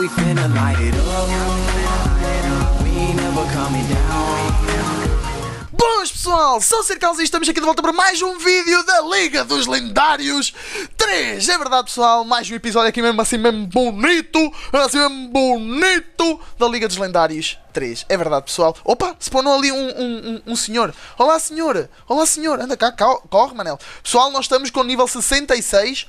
we finna light it up. We never coming down. Boas pessoal, sou o Carlos e estamos aqui de volta para mais um vídeo da Liga dos Lendários 3 É verdade pessoal, mais um episódio aqui mesmo assim mesmo bonito Assim mesmo bonito da Liga dos Lendários 3 É verdade pessoal Opa, se spawnou ali um, um, um, um senhor Olá senhor, olá senhor, anda cá, corre Manel Pessoal, nós estamos com o nível 66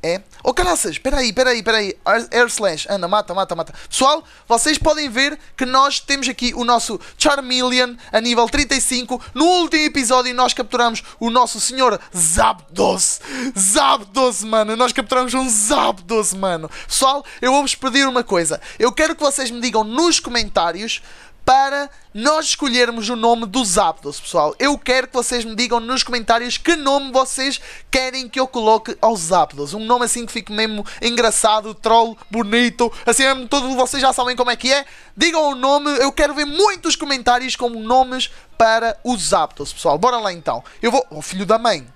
é. Oh caraças, Peraí, peraí, peraí. Air Slash, anda, mata, mata, mata. Pessoal, vocês podem ver que nós temos aqui o nosso Charmeleon a nível 35. No último episódio nós capturamos o nosso senhor Zapdos. Zapdos, mano. Nós capturamos um Zapdos, mano. Pessoal, eu vou-vos pedir uma coisa. Eu quero que vocês me digam nos comentários para nós escolhermos o nome dos Zapdos, pessoal. Eu quero que vocês me digam nos comentários que nome vocês querem que eu coloque aos Zapdos. Um nome assim que fique mesmo engraçado, troll, bonito, assim mesmo, todos vocês já sabem como é que é. Digam o nome, eu quero ver muitos comentários com nomes para os Zapdos, pessoal. Bora lá então. Eu vou... Oh, filho da mãe.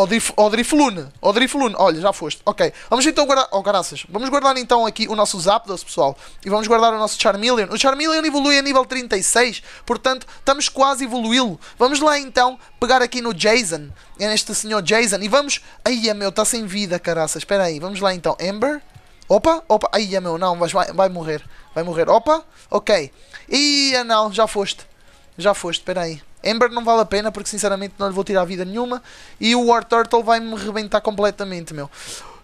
Odrif Odriflune. Odriflune. Olha, já foste. Ok. Vamos então guardar. Oh, graças. Vamos guardar então aqui o nosso Zapdos, pessoal. E vamos guardar o nosso Charmeleon. O Charmeleon evolui a nível 36. Portanto, estamos quase a evoluí-lo. Vamos lá então pegar aqui no Jason. É neste senhor Jason. E vamos. Ai, é meu, está sem vida, caraças. Espera aí. Vamos lá então. Amber, Opa, opa. Ai, é meu, não. Vai, vai morrer. Vai morrer. Opa. Ok. Ia, não. Já foste. Já foste. Espera aí. Ember não vale a pena porque sinceramente não lhe vou tirar vida nenhuma e o War Turtle vai-me rebentar completamente, meu.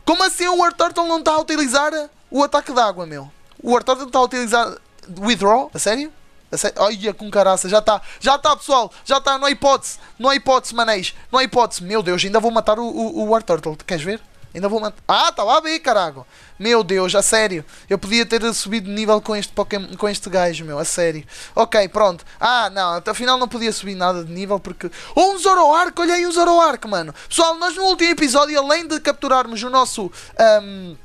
Como assim o War Turtle não está a utilizar o ataque água meu? O War Turtle está a utilizar Withdraw? A sério? A sério? Olha com caraça, já está, já está pessoal, já está, não há hipótese, não há hipótese, manéis, não há hipótese. Meu Deus, ainda vou matar o, o, o War Turtle, queres ver? Ainda vou manter. Ah, tá lá B, carago. Meu Deus, a sério. Eu podia ter subido de nível com este, Pokémon, com este gajo, meu, a sério. Ok, pronto. Ah, não, afinal não podia subir nada de nível porque. Oh, um Zoroark, olha aí um Zoroark, mano. Pessoal, nós no último episódio, além de capturarmos o nosso. Um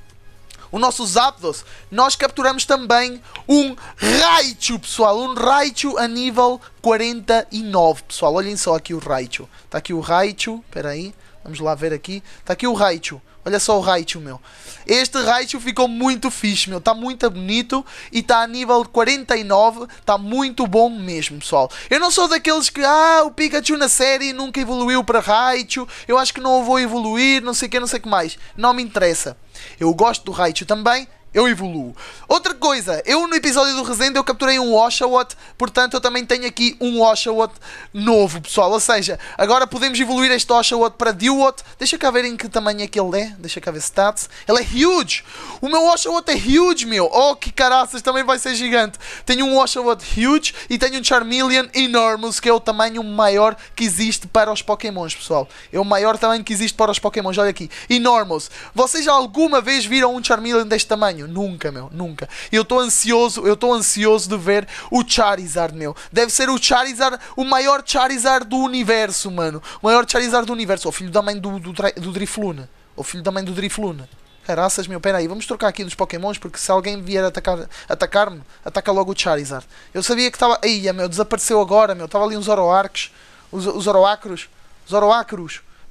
o nosso Zapdos, nós capturamos também um Raichu, pessoal. Um Raichu a nível 49, pessoal. Olhem só aqui o Raichu. Está aqui o Raichu, espera aí. Vamos lá ver aqui. Está aqui o Raichu. Olha só o Raichu, meu. Este Raichu ficou muito fixe, meu. Está muito bonito e está a nível 49. Está muito bom mesmo, pessoal. Eu não sou daqueles que, ah, o Pikachu na série nunca evoluiu para Raichu. Eu acho que não vou evoluir, não sei o que, não sei o que mais. Não me interessa. Eu gosto do Raichu também, eu evoluo. Outra coisa, eu no episódio do Resende eu capturei um Oshawott, portanto eu também tenho aqui um Oshawott novo, pessoal. Ou seja, agora podemos evoluir este Oshawott para Dewott. Deixa cá ver em que tamanho é que ele é. Deixa cá ver stats. Ele é huge! O meu Oshawott é huge, meu! Oh, que caraças, também vai ser gigante. Tenho um Oshawott huge e tenho um Charmeleon enormous, que é o tamanho maior que existe para os Pokémons, pessoal. É o maior tamanho que existe para os Pokémons. Olha aqui, enormous. Vocês alguma vez viram um Charmeleon deste tamanho? Nunca, meu, nunca. Eu estou ansioso, eu estou ansioso de ver o Charizard, meu. Deve ser o Charizard, o maior Charizard do universo, mano. O maior Charizard do universo. O filho da mãe do, do, do Drifluna. O filho da mãe do Drifluna. Caraças, meu, pera aí, vamos trocar aqui dos pokémons porque se alguém vier atacar-me, atacar ataca logo o Charizard. Eu sabia que estava... Ia, meu, desapareceu agora, meu, estava ali uns Oroarques, os, os os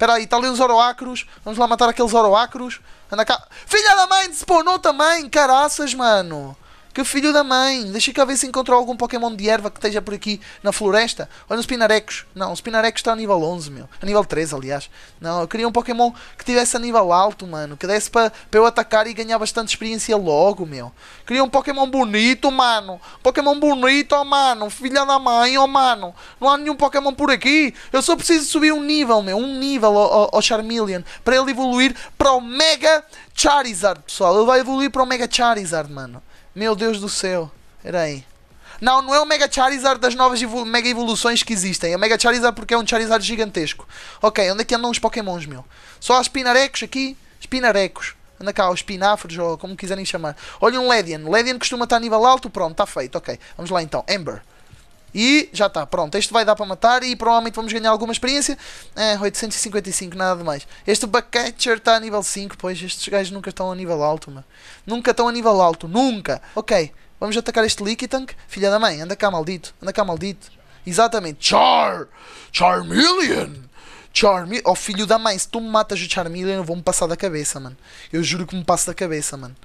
Espera aí, está ali uns oroacros. Vamos lá matar aqueles oroacros. Anda cá. Filha da mãe, despawnou também, caraças, mano. Que filho da mãe! Deixa cá ver se encontrou algum Pokémon de erva que esteja por aqui na floresta. Olha os Pinarecos. Não, os Pinarecos está a nível 11, meu. A nível 13, aliás. Não, eu queria um Pokémon que tivesse a nível alto, mano. Que desse para eu atacar e ganhar bastante experiência logo, meu. Queria um Pokémon bonito, mano. Pokémon bonito, oh, mano. Filha da mãe, oh, mano. Não há nenhum Pokémon por aqui. Eu só preciso subir um nível, meu. Um nível ao, oh, oh, Charmeleon. Para ele evoluir para o Mega Charizard, pessoal. Ele vai evoluir para o Mega Charizard, mano. Meu Deus do céu. era aí. Não, não é o Mega Charizard das novas evolu Mega Evoluções que existem. É o Mega Charizard porque é um Charizard gigantesco. Ok, onde é que andam os Pokémons, meu? Só há Spinarecos aqui. Spinarecos. Anda cá, os Spinafros ou como quiserem chamar. Olha um Ledian. Ledian costuma estar a nível alto. Pronto, está feito. Ok, vamos lá então. Ember. E já está, pronto. Este vai dar para matar e provavelmente vamos ganhar alguma experiência. É, 855, nada de mais. Este Buckcatcher está a nível 5, pois estes gajos nunca estão a nível alto, mano. Nunca estão a nível alto, nunca. Ok, vamos atacar este Liquitank. Filha da mãe, anda cá maldito, anda cá maldito. Exatamente. Char! Charmeleon! Charmeleon! Oh filho da mãe, se tu me matas o Charmeleon eu vou-me passar da cabeça, mano. Eu juro que me passo da cabeça, mano.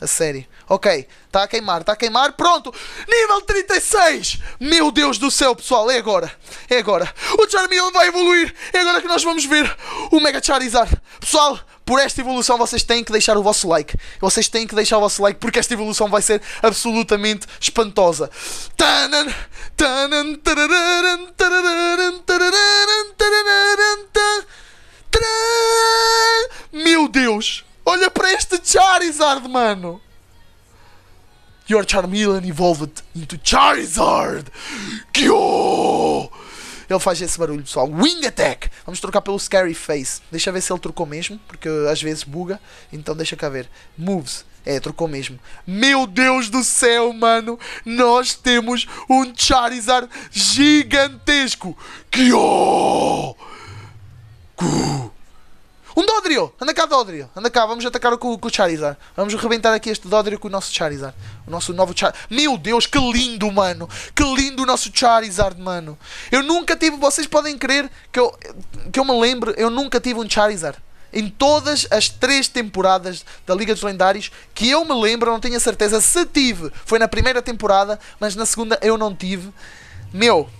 A sério. Ok, está a queimar, está a queimar. Pronto! Nível 36! Meu Deus do céu, pessoal, é agora. É agora. O Charmeleon vai evoluir. É agora que nós vamos ver o Mega Charizard. Pessoal, por esta evolução vocês têm que deixar o vosso like. Vocês têm que deixar o vosso like porque esta evolução vai ser absolutamente espantosa. Tanan, tanan, Charizard, mano! Your Charmeleon evolved into Charizard! Kyo! Ele faz esse barulho, pessoal. Wing Attack! Vamos trocar pelo Scary Face. Deixa ver se ele trocou mesmo, porque às vezes buga. Então deixa cá ver. Moves. É, trocou mesmo. Meu Deus do céu, mano! Nós temos um Charizard gigantesco! Kyo! Kyo! Dodrio! Anda cá, Dodrio! Anda cá, vamos atacar com, com o Charizard. Vamos rebentar aqui este Dodrio com o nosso Charizard. O nosso novo Charizard. Meu Deus, que lindo, mano! Que lindo o nosso Charizard, mano! Eu nunca tive, vocês podem crer que eu, que eu me lembro, eu nunca tive um Charizard. Em todas as três temporadas da Liga dos Lendários, que eu me lembro, não tenho a certeza se tive, foi na primeira temporada, mas na segunda eu não tive. Meu,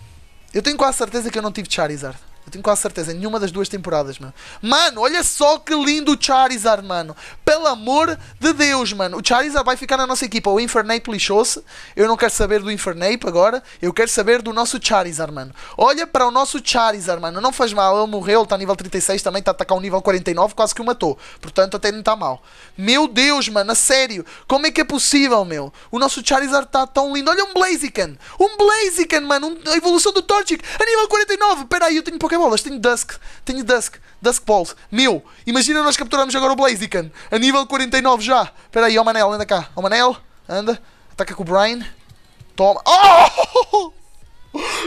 eu tenho quase certeza que eu não tive Charizard. Eu tenho quase certeza, nenhuma das duas temporadas, mano. Mano, olha só que lindo o Charizard, mano. Pelo amor de Deus, mano. O Charizard vai ficar na nossa equipa. O Infernape lixou-se. Eu não quero saber do Infernape agora. Eu quero saber do nosso Charizard, mano. Olha para o nosso Charizard, mano. Não faz mal, ele morreu, ele está nível 36 também, está a tá atacar um nível 49, quase que o matou. Portanto, até não está mal. Meu Deus, mano, a sério. Como é que é possível, meu? O nosso Charizard está tão lindo. Olha um Blaziken. Um Blaziken, mano. Um, a evolução do Torchic a nível 49. Pera aí, eu tenho pouca Pokébolas, tenho Dusk, tenho Dusk, Dusk Balls, meu, imagina nós capturamos agora o Blaziken, a nível 49 já, espera aí, ó oh Manel, anda cá, ó oh Manel, anda, ataca com o Brian, toma, oh!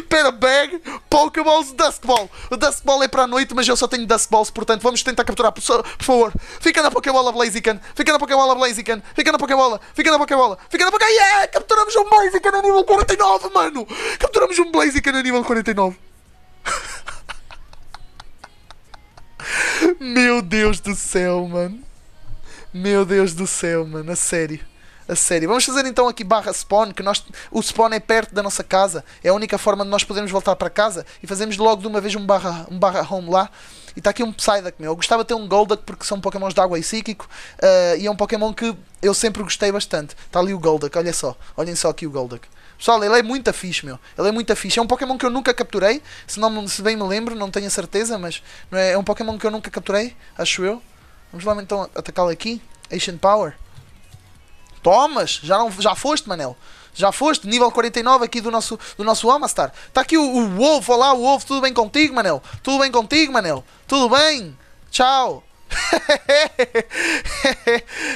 Pera, bag, Pokéballs, Ball. O Ball é para a noite, mas eu só tenho dusk balls portanto vamos tentar capturar. Por, por favor, fica na Pokébola Blaziken, fica na Pokébola Blaziken, fica na Pokébola, fica na Pokébola, fica na Pokébola. Yeah! Capturamos um Blaziken a nível 49, mano! Capturamos um Blaziken a nível 49. Meu Deus do céu, mano. Meu Deus do céu, mano. A sério. A sério. Vamos fazer então aqui barra spawn, que nós, o spawn é perto da nossa casa. É a única forma de nós podermos voltar para casa. E fazemos logo de uma vez um barra, um barra home lá. E está aqui um Psyduck, meu. Eu gostava de ter um Golduck porque são pokémons de água e psíquico. Uh, e é um pokémon que eu sempre gostei bastante. Está ali o Golduck, olha só. Olhem só aqui o Golduck. Pessoal, ele é muito fixe, meu. Ele é muito fixe. É um Pokémon que eu nunca capturei. Se, não, se bem me lembro, não tenho a certeza, mas é, é um Pokémon que eu nunca capturei, acho eu. Vamos lá então atacá-lo aqui. Ancient Power. Tomas! Já, não, já foste, Manel. Já foste, nível 49 aqui do nosso, do nosso Amastar. Está aqui o, o ovo, olá o ovo, tudo bem contigo, Manel? Tudo bem contigo, Manel? Tudo bem? Tchau!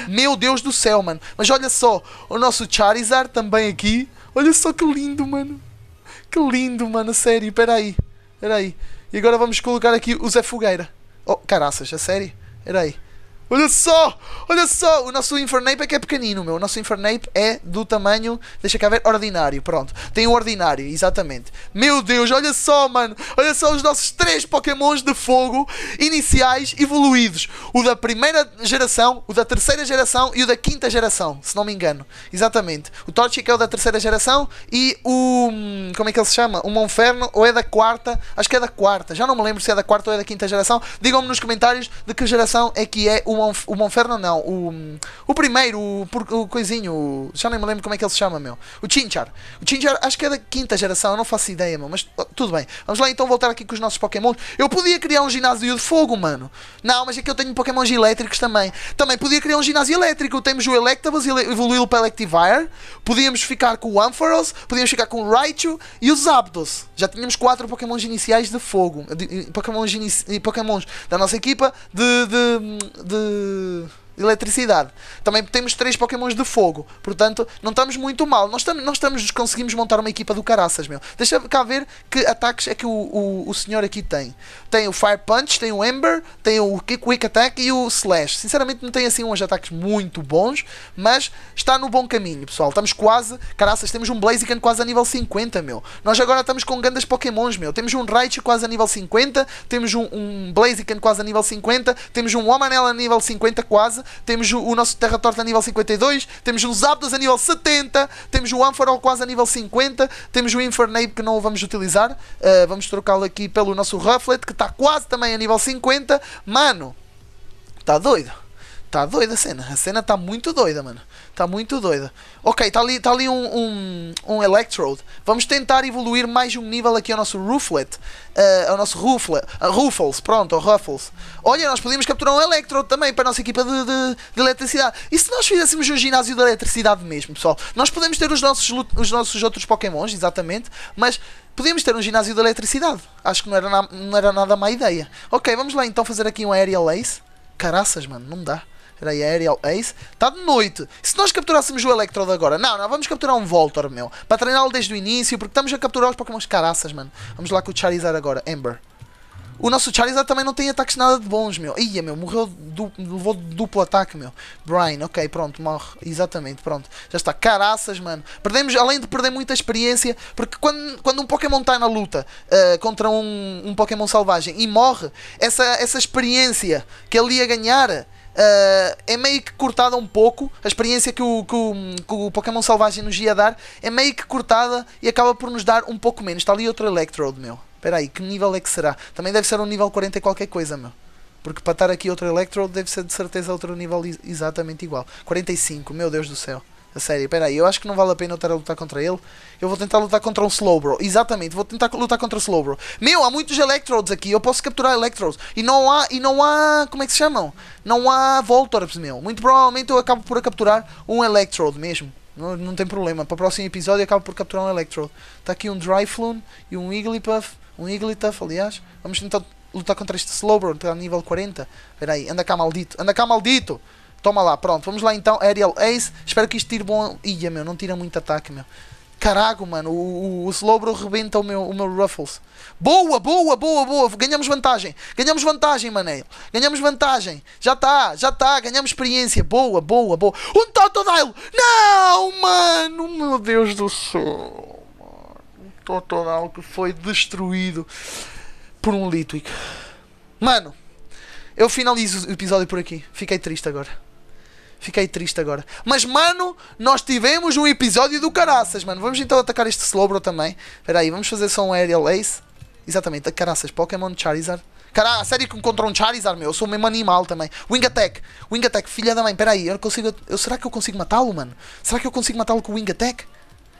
Meu Deus do céu, mano. Mas olha só, o nosso Charizard também aqui Olha só que lindo, mano. Que lindo, mano. Sério, peraí. Peraí. E agora vamos colocar aqui o Zé Fogueira. Oh, caraças, a sério? Peraí. Olha só! Olha só! O nosso Infernape é que é pequenino, meu. O nosso Infernape é do tamanho. Deixa cá ver. Ordinário, pronto. Tem o um ordinário, exatamente. Meu Deus, olha só, mano! Olha só os nossos três Pokémons de fogo iniciais evoluídos: o da primeira geração, o da terceira geração e o da quinta geração, se não me engano. Exatamente. O Torchic é o da terceira geração e o. Hum, como é que ele se chama? O Monferno ou é da quarta? Acho que é da quarta. Já não me lembro se é da quarta ou é da quinta geração. Digam-me nos comentários de que geração é que é o Monf o Monferno não, o, o primeiro, o, o coisinho, o, já nem me lembro como é que ele se chama, meu. O Chinchar. O Chinchar acho que é da quinta geração, eu não faço ideia, meu, mas tudo bem. Vamos lá então voltar aqui com os nossos Pokémon. Eu podia criar um ginásio de fogo, mano. Não, mas é que eu tenho Pokémons elétricos também. Também podia criar um ginásio elétrico. Temos o Electabuzz evoluí-lo para Electivire. Podíamos ficar com o Ampharos. Podíamos ficar com o Raichu e os Zapdos. Já tínhamos quatro Pokémons iniciais de fogo. De, de, Pokémons, inici... Pokémons da nossa equipa de... de, de eletricidade. Também temos três Pokémons de fogo, portanto, não estamos muito mal. Nós, tam, nós estamos, conseguimos montar uma equipa do caraças, meu. Deixa cá ver que ataques é que o, o, o senhor aqui tem. Tem o Fire Punch, tem o Ember, tem o Quick Attack e o Slash. Sinceramente, não tem assim uns ataques muito bons, mas está no bom caminho, pessoal. Estamos quase, caraças, temos um Blaziken quase a nível 50, meu. Nós agora estamos com grandes Pokémons, meu. Temos um Raichu quase a nível 50, temos um, um Blaziken quase a nível 50, temos um Omanel a nível 50 quase temos o, o nosso Terra Torta a nível 52, temos os abdos a nível 70, temos o Ampharol quase a nível 50, temos o Infernape que não o vamos utilizar, uh, vamos trocá-lo aqui pelo nosso Rufflet que está quase também a nível 50. Mano, está doido. Tá doida a cena. A cena tá muito doida, mano. Tá muito doida. Ok, tá ali, tá ali um, um, um Electrode. Vamos tentar evoluir mais um nível aqui ao nosso Rufflet. Uh, ao nosso Rufflet. Uh, Ruffles, pronto, ao Ruffles. Olha, nós podíamos capturar um Electrode também para a nossa equipa de, de, de, eletricidade. E se nós fizéssemos um ginásio de eletricidade mesmo, pessoal? Nós podemos ter os nossos, os nossos outros Pokémons, exatamente, mas podíamos ter um ginásio de eletricidade. Acho que não era, na, não era nada má ideia. Ok, vamos lá então fazer aqui um Aerial Ace. Caraças, mano, não dá. Espera aí, Aerial é Ace. Está de noite. Se nós capturássemos o Electrode agora... Não, não, vamos capturar um Voltor, meu. Para treiná-lo desde o início, porque estamos a capturar os Pokémons caraças, mano. Vamos lá com o Charizard agora. Ember. O nosso Charizard também não tem ataques nada de bons, meu. Ia, meu, morreu, du levou duplo ataque, meu. Brian, ok, pronto, morre. Exatamente, pronto. Já está. Caraças, mano. Perdemos, além de perder muita experiência, porque quando, quando um Pokémon está na luta uh, contra um, um Pokémon selvagem e morre, essa, essa experiência que ele ia ganhar Uh, é meio que cortada um pouco. A experiência que o, que, o, que o, Pokémon Selvagem nos ia dar é meio que cortada e acaba por nos dar um pouco menos. Está ali outro Electrode, meu. Espera aí, que nível é que será? Também deve ser um nível 40 e qualquer coisa, meu. Porque para estar aqui outro Electrode deve ser de certeza outro nível exatamente igual. 45, meu Deus do céu. A sério, peraí, eu acho que não vale a pena eu estar a lutar contra ele. Eu vou tentar lutar contra um Slowbro. Exatamente, vou tentar lutar contra o Slowbro. Meu, há muitos Electrodes aqui, eu posso capturar Electrodes. E não há, e não há, como é que se chamam? Não há Voltorps, meu. Muito provavelmente eu acabo por capturar um Electrode mesmo. Não, não tem problema, para o próximo episódio eu acabo por capturar um Electrode. Está aqui um Dryflune e um Igglypuff. Um Igglytuff, aliás. Vamos tentar lutar contra este Slowbro, está nível 40. Peraí, anda cá maldito, anda cá maldito! Toma lá, pronto. Vamos lá então, Aerial Ace. Espero que isto tire bom... Ia, meu, não tira muito ataque, meu. Carago, mano, o, o, o Slowbro rebenta o meu, o meu Ruffles. Boa, boa, boa, boa. Ganhamos vantagem. Ganhamos vantagem, maneiro. Ganhamos vantagem. Já está, já está. Ganhamos experiência. Boa, boa, boa. Um Totodile. Não, mano. Meu Deus do céu. Um Totodile que foi destruído por um Litwick. Mano, eu finalizo o episódio por aqui. Fiquei triste agora. Fiquei triste agora. Mas, mano, nós tivemos um episódio do caraças, mano. Vamos então atacar este Slowbro também. Espera aí, vamos fazer só um Aerial Ace. Exatamente, caraças, Pokémon Charizard. Cara, a sério que encontrou um Charizard, meu? Eu sou o mesmo animal também. Wing Attack, Wing Attack, filha da mãe, peraí, eu consigo. Eu, será que eu consigo matá-lo, mano? Será que eu consigo matá-lo com Wing Attack?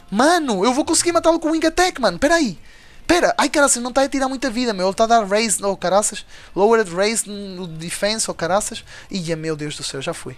Mano, eu vou conseguir matá-lo com Wing Attack, mano, peraí. Pera, ai caraças, não está a tirar muita vida, meu. Ele está a dar raise, oh caraças. Lowered raise no defense, oh caraças. Ia, meu Deus do céu, já fui.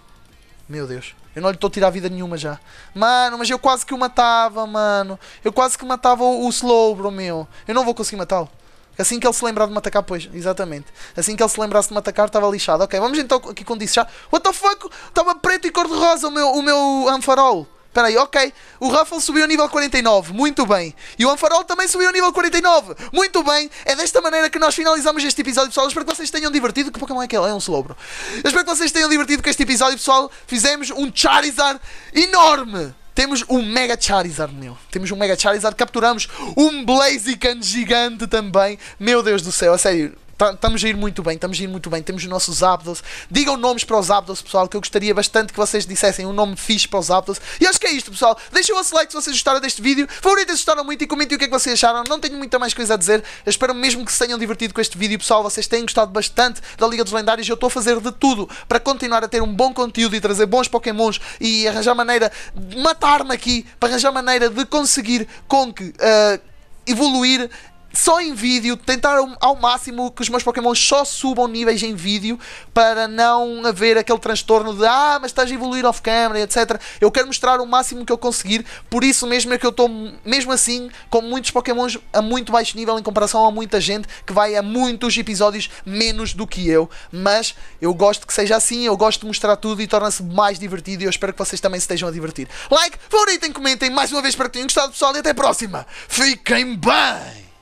Meu Deus, eu não lhe estou a tirar vida nenhuma já. Mano, mas eu quase que o matava, mano. Eu quase que matava o, o Slow, bro, meu. Eu não vou conseguir matá-lo. Assim que ele se lembrar de me atacar, pois, exatamente. Assim que ele se lembrasse de me atacar, estava lixado. Ok, vamos então aqui com isso já. What the fuck? Estava preto e cor-de-rosa o meu, o meu anfarol. Espera aí, ok. O Ruffle subiu ao nível 49, muito bem. E o Anfarol também subiu ao nível 49, muito bem. É desta maneira que nós finalizamos este episódio, pessoal. Eu espero que vocês tenham divertido. Que Pokémon é aquele? É? é um Slowbro. Eu espero que vocês tenham divertido com este episódio, pessoal. Fizemos um Charizard enorme. Temos um Mega Charizard, meu. Temos um Mega Charizard. Capturamos um Blaziken gigante também. Meu Deus do céu, a sério. Estamos a ir muito bem, estamos a ir muito bem. Temos os nossos Abdos. Digam nomes para os Abdos, pessoal, que eu gostaria bastante que vocês dissessem um nome fixe para os Abdos. E acho que é isto, pessoal. Deixem o vosso like se vocês gostaram deste vídeo. Favoritos gostaram muito e comentem o que é que vocês acharam. Não tenho muita mais coisa a dizer. Eu espero mesmo que se tenham divertido com este vídeo, pessoal. Vocês têm gostado bastante da Liga dos Lendários. Eu estou a fazer de tudo para continuar a ter um bom conteúdo e trazer bons Pokémons e arranjar maneira de matar-me aqui, para arranjar maneira de conseguir com que. Uh, evoluir só em vídeo, tentar ao máximo que os meus Pokémon só subam níveis em vídeo para não haver aquele transtorno de ah, mas estás a evoluir off-camera, etc. Eu quero mostrar o máximo que eu conseguir, por isso mesmo é que eu estou, mesmo assim, com muitos Pokémons a muito baixo nível em comparação a muita gente que vai a muitos episódios menos do que eu. Mas eu gosto que seja assim, eu gosto de mostrar tudo e torna-se mais divertido e eu espero que vocês também se estejam a divertir. Like, favoritem, comentem, mais uma vez para que tenham gostado, pessoal, e até a próxima. Fiquem bem!